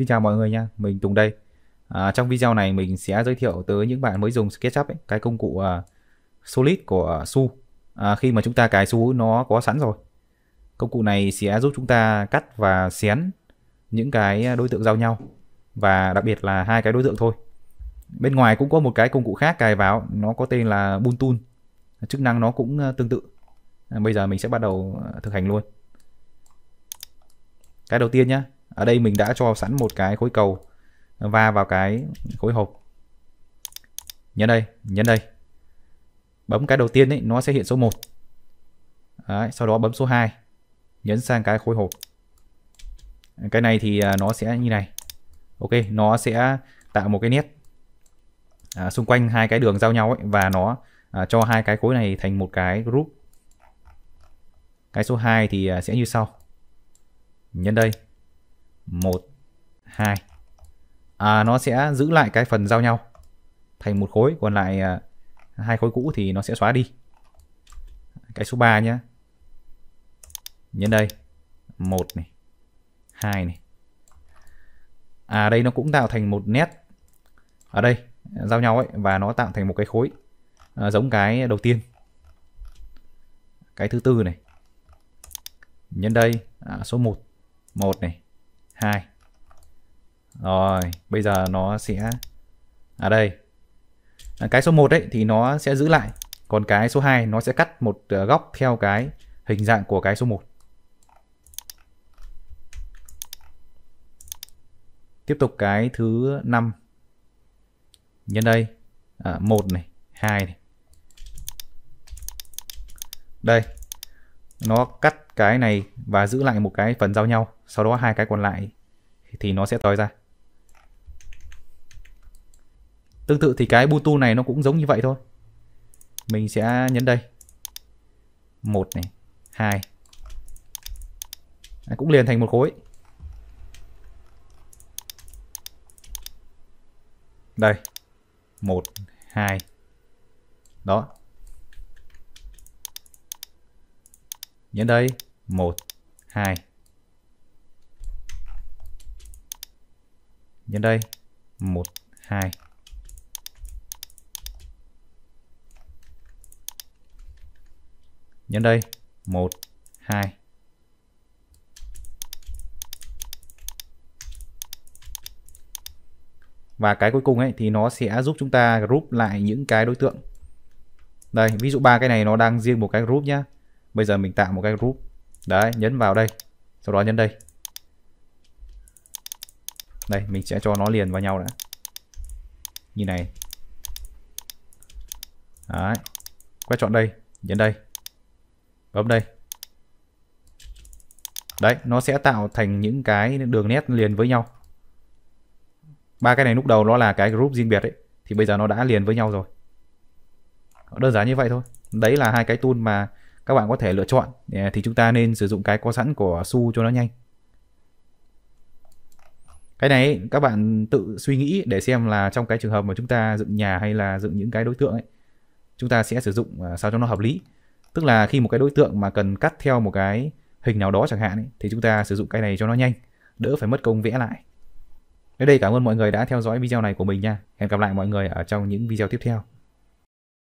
Xin chào mọi người nha, mình Tùng đây. À, trong video này mình sẽ giới thiệu tới những bạn mới dùng SketchUp ấy, cái công cụ uh, Solid của Su. À, khi mà chúng ta cài Su nó có sẵn rồi. Công cụ này sẽ giúp chúng ta cắt và xén những cái đối tượng giao nhau và đặc biệt là hai cái đối tượng thôi. Bên ngoài cũng có một cái công cụ khác cài vào, nó có tên là Bool Chức năng nó cũng à, tương tự. À, bây giờ mình sẽ bắt đầu à, thực hành luôn. Cái đầu tiên nhá, ở đây mình đã cho sẵn một cái khối cầu va vào cái khối hộp nhấn đây nhấn đây bấm cái đầu tiên ấy nó sẽ hiện số 1 Đấy, sau đó bấm số 2 nhấn sang cái khối hộp cái này thì à, nó sẽ như này ok nó sẽ tạo một cái nét à, xung quanh hai cái đường giao nhau ấy và nó à, cho hai cái khối này thành một cái group cái số 2 thì à, sẽ như sau nhấn đây 1, 2. À, nó sẽ giữ lại cái phần giao nhau thành một khối, còn lại à, hai khối cũ thì nó sẽ xóa đi. Cái số 3 nhá. Nhân đây. 1 này, 2 này. À đây nó cũng tạo thành một nét ở đây giao nhau ấy và nó tạo thành một cái khối à, giống cái đầu tiên. Cái thứ tư này. Nhân đây à, số 1 1 này 2 rồi bây giờ nó sẽ à đây à, cái số 1 ấy thì nó sẽ giữ lại còn cái số 2 nó sẽ cắt một ờ, góc theo cái hình dạng của cái số 1 tiếp tục cái thứ 5 nhân đây à, 1 này 2 này đây nó cắt cái này và giữ lại một cái phần giao nhau sau đó hai cái còn lại thì nó sẽ tòi ra tương tự thì cái butu này nó cũng giống như vậy thôi mình sẽ nhấn đây một này hai à, cũng liền thành một khối đây một hai đó nhấn đây 1 2 nhân đây 1 2 nhân đây 1 2 và cái cuối cùng ấy thì nó sẽ giúp chúng ta group lại những cái đối tượng đây ví dụ ba cái này nó đang riêng một cái group nhá bây giờ mình tạo một cái group đấy nhấn vào đây sau đó nhấn đây đây mình sẽ cho nó liền vào nhau đã như này đấy quét chọn đây nhấn đây bấm đây đấy nó sẽ tạo thành những cái đường nét liền với nhau ba cái này lúc đầu nó là cái group riêng biệt ấy thì bây giờ nó đã liền với nhau rồi đơn giản như vậy thôi đấy là hai cái tool mà các bạn có thể lựa chọn à, thì chúng ta nên sử dụng cái có sẵn của su cho nó nhanh cái này các bạn tự suy nghĩ để xem là trong cái trường hợp mà chúng ta dựng nhà hay là dựng những cái đối tượng ấy chúng ta sẽ sử dụng à, sao cho nó hợp lý tức là khi một cái đối tượng mà cần cắt theo một cái hình nào đó chẳng hạn ấy, thì chúng ta sử dụng cái này cho nó nhanh đỡ phải mất công vẽ lại đến đây cảm ơn mọi người đã theo dõi video này của mình nha hẹn gặp lại mọi người ở trong những video tiếp theo